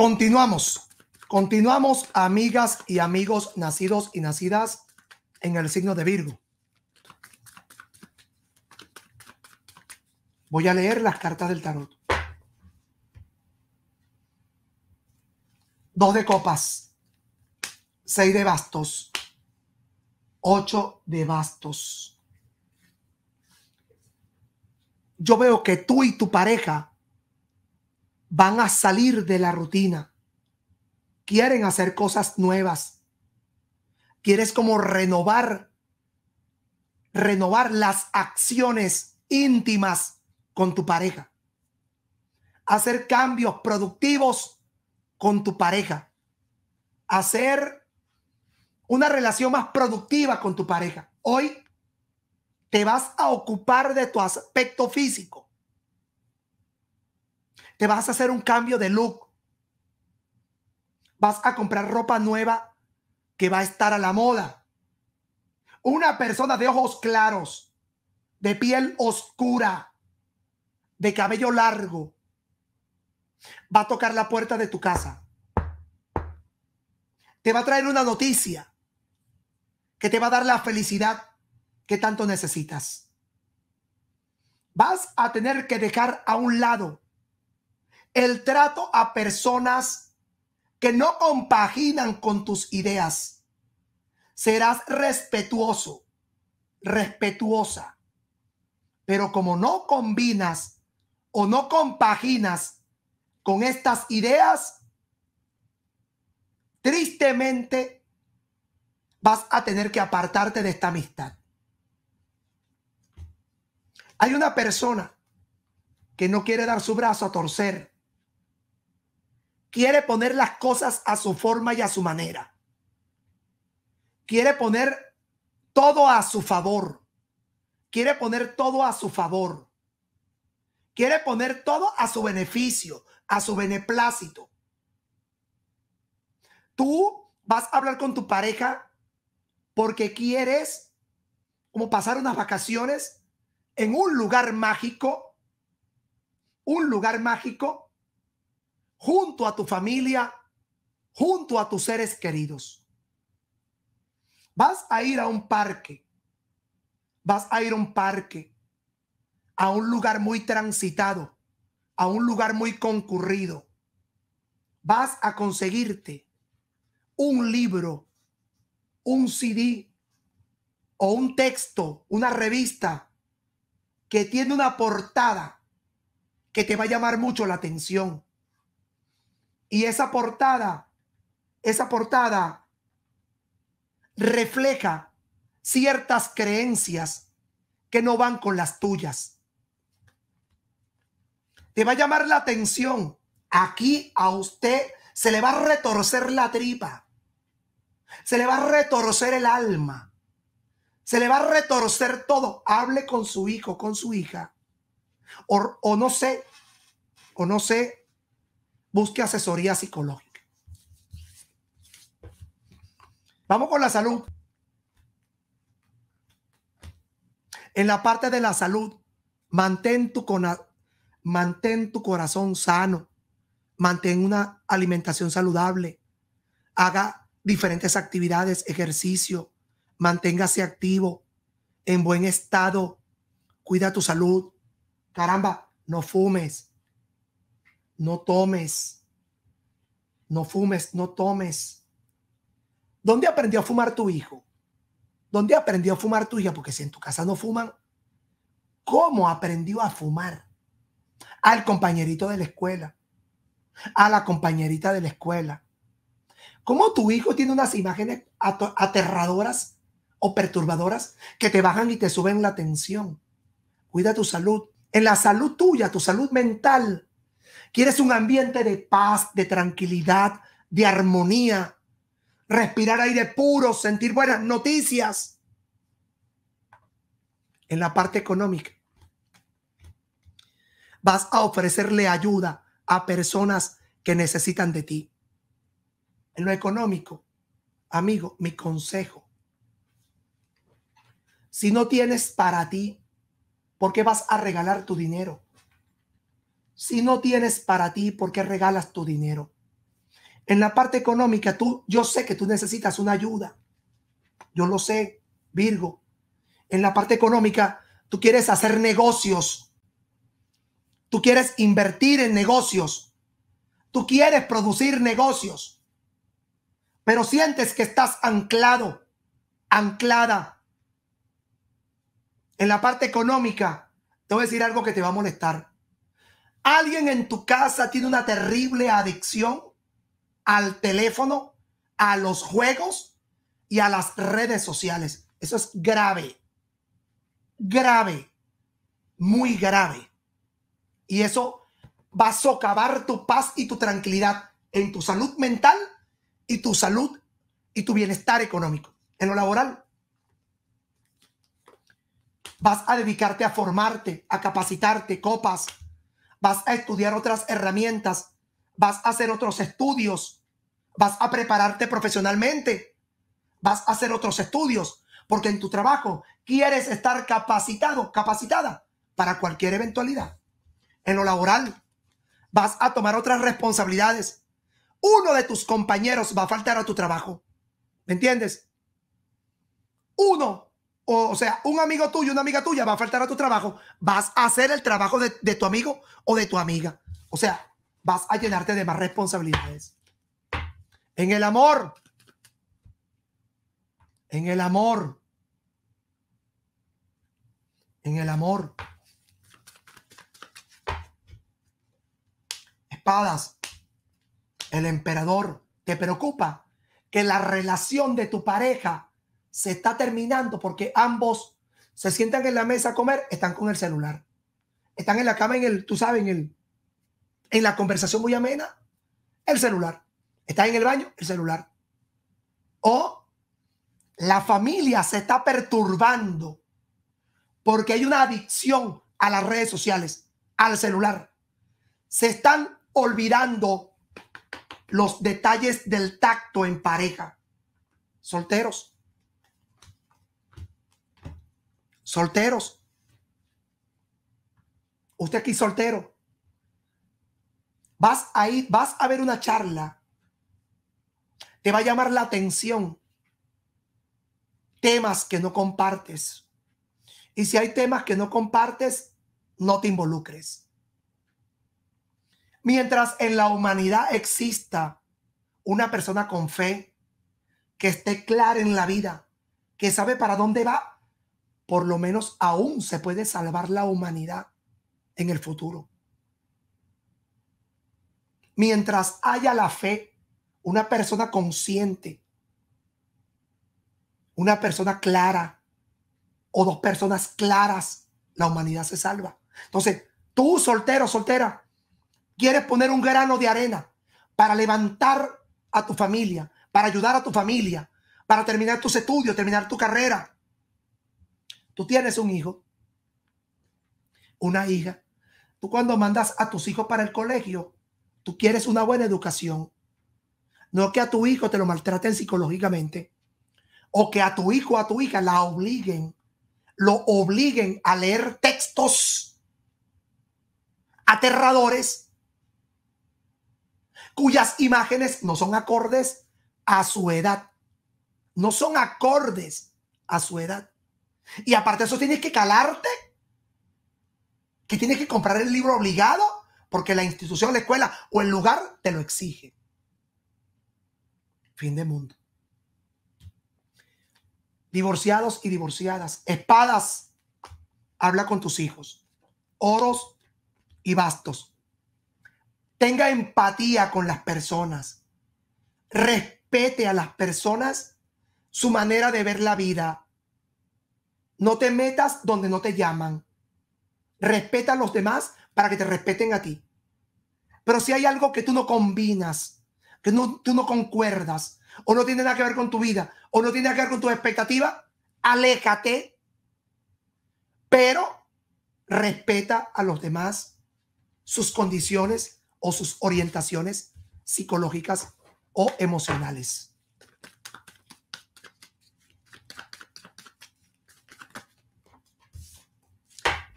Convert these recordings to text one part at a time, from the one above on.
Continuamos. Continuamos, amigas y amigos nacidos y nacidas en el signo de Virgo. Voy a leer las cartas del tarot. Dos de copas, seis de bastos, ocho de bastos. Yo veo que tú y tu pareja van a salir de la rutina. Quieren hacer cosas nuevas. Quieres como renovar, renovar las acciones íntimas con tu pareja. Hacer cambios productivos con tu pareja. Hacer una relación más productiva con tu pareja. Hoy te vas a ocupar de tu aspecto físico te vas a hacer un cambio de look. Vas a comprar ropa nueva que va a estar a la moda. Una persona de ojos claros, de piel oscura, de cabello largo, va a tocar la puerta de tu casa. Te va a traer una noticia que te va a dar la felicidad que tanto necesitas. Vas a tener que dejar a un lado el trato a personas que no compaginan con tus ideas. Serás respetuoso, respetuosa. Pero como no combinas o no compaginas con estas ideas, tristemente vas a tener que apartarte de esta amistad. Hay una persona que no quiere dar su brazo a torcer quiere poner las cosas a su forma y a su manera. Quiere poner todo a su favor. Quiere poner todo a su favor. Quiere poner todo a su beneficio, a su beneplácito. Tú vas a hablar con tu pareja porque quieres como pasar unas vacaciones en un lugar mágico, un lugar mágico junto a tu familia, junto a tus seres queridos. Vas a ir a un parque, vas a ir a un parque, a un lugar muy transitado, a un lugar muy concurrido. Vas a conseguirte un libro, un CD o un texto, una revista que tiene una portada que te va a llamar mucho la atención y esa portada, esa portada refleja ciertas creencias que no van con las tuyas. Te va a llamar la atención. Aquí a usted se le va a retorcer la tripa. Se le va a retorcer el alma. Se le va a retorcer todo. Hable con su hijo, con su hija. O, no sé, o no sé busque asesoría psicológica. Vamos con la salud. En la parte de la salud, mantén tu, mantén tu corazón sano, mantén una alimentación saludable, haga diferentes actividades, ejercicio, manténgase activo, en buen estado, cuida tu salud. Caramba, no fumes, no tomes, no fumes, no tomes. ¿Dónde aprendió a fumar tu hijo? ¿Dónde aprendió a fumar tu hija? Porque si en tu casa no fuman, ¿cómo aprendió a fumar? Al compañerito de la escuela, a la compañerita de la escuela. ¿Cómo tu hijo tiene unas imágenes aterradoras o perturbadoras que te bajan y te suben la tensión? Cuida tu salud. En la salud tuya, tu salud mental, Quieres un ambiente de paz, de tranquilidad, de armonía, respirar aire puro, sentir buenas noticias. En la parte económica, vas a ofrecerle ayuda a personas que necesitan de ti. En lo económico, amigo, mi consejo. Si no tienes para ti, ¿por qué vas a regalar tu dinero? si no tienes para ti, ¿por qué regalas tu dinero? En la parte económica, tú, yo sé que tú necesitas una ayuda. Yo lo sé, Virgo. En la parte económica, tú quieres hacer negocios. Tú quieres invertir en negocios. Tú quieres producir negocios. Pero sientes que estás anclado, anclada. En la parte económica, te voy a decir algo que te va a molestar ¿Alguien en tu casa tiene una terrible adicción al teléfono, a los juegos y a las redes sociales? Eso es grave, grave, muy grave. Y eso va a socavar tu paz y tu tranquilidad en tu salud mental y tu salud y tu bienestar económico. En lo laboral, vas a dedicarte a formarte, a capacitarte, copas, vas a estudiar otras herramientas, vas a hacer otros estudios, vas a prepararte profesionalmente, vas a hacer otros estudios, porque en tu trabajo quieres estar capacitado, capacitada para cualquier eventualidad. En lo laboral, vas a tomar otras responsabilidades. Uno de tus compañeros va a faltar a tu trabajo. ¿Me entiendes? Uno o, sea, un amigo tuyo, una amiga tuya va a faltar a tu trabajo, vas a hacer el trabajo de, de tu amigo o de tu amiga. O sea, vas a llenarte de más responsabilidades. En el amor, en el amor, en el amor. Espadas, el emperador, te preocupa que la relación de tu pareja se está terminando porque ambos se sientan en la mesa a comer, están con el celular. Están en la cama, en el, tú sabes, en, el, en la conversación muy amena, el celular. Están en el baño, el celular. O la familia se está perturbando porque hay una adicción a las redes sociales, al celular. Se están olvidando los detalles del tacto en pareja. Solteros, solteros. Usted aquí soltero. Vas a ir, vas a ver una charla. Te va a llamar la atención. Temas que no compartes. Y si hay temas que no compartes, no te involucres. Mientras en la humanidad exista una persona con fe, que esté clara en la vida, que sabe para dónde va, por lo menos aún se puede salvar la humanidad en el futuro. Mientras haya la fe, una persona consciente, una persona clara o dos personas claras, la humanidad se salva. Entonces, tú soltero, soltera, quieres poner un grano de arena para levantar a tu familia, para ayudar a tu familia, para terminar tus estudios, terminar tu carrera, Tú tienes un hijo, una hija. Tú cuando mandas a tus hijos para el colegio, tú quieres una buena educación. No que a tu hijo te lo maltraten psicológicamente o que a tu hijo o a tu hija la obliguen, lo obliguen a leer textos aterradores cuyas imágenes no son acordes a su edad. No son acordes a su edad. Y aparte de eso tienes que calarte, que tienes que comprar el libro obligado, porque la institución, la escuela o el lugar te lo exige. Fin de mundo. Divorciados y divorciadas, espadas, habla con tus hijos, oros y bastos. Tenga empatía con las personas. Respete a las personas su manera de ver la vida, no te metas donde no te llaman. Respeta a los demás para que te respeten a ti. Pero si hay algo que tú no combinas, que no, tú no concuerdas, o no tiene nada que ver con tu vida, o no tiene nada que ver con tus expectativas, aléjate. Pero respeta a los demás sus condiciones o sus orientaciones psicológicas o emocionales.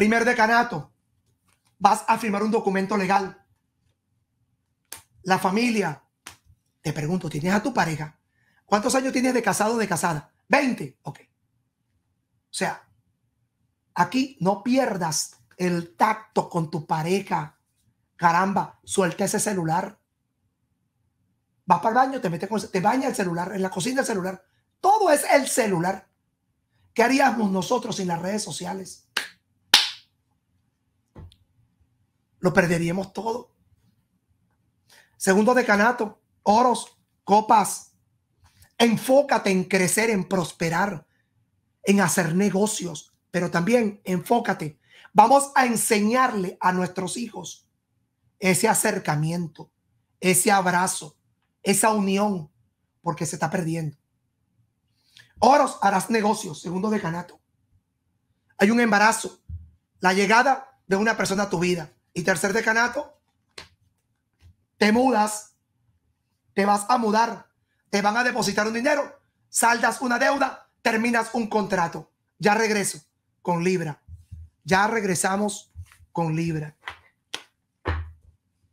Primer decanato, vas a firmar un documento legal. La familia, te pregunto, ¿tienes a tu pareja? ¿Cuántos años tienes de casado o de casada? 20, ok. O sea, aquí no pierdas el tacto con tu pareja. Caramba, suelta ese celular. Vas para el baño, te metes te baña el celular, en la cocina el celular. Todo es el celular. ¿Qué haríamos nosotros sin las redes sociales? lo perderíamos todo. Segundo decanato, oros, copas. Enfócate en crecer, en prosperar, en hacer negocios, pero también enfócate. Vamos a enseñarle a nuestros hijos ese acercamiento, ese abrazo, esa unión, porque se está perdiendo. Oros harás negocios, segundo decanato. Hay un embarazo, la llegada de una persona a tu vida. Y tercer decanato, te mudas, te vas a mudar, te van a depositar un dinero, saldas una deuda, terminas un contrato. Ya regreso con Libra. Ya regresamos con Libra.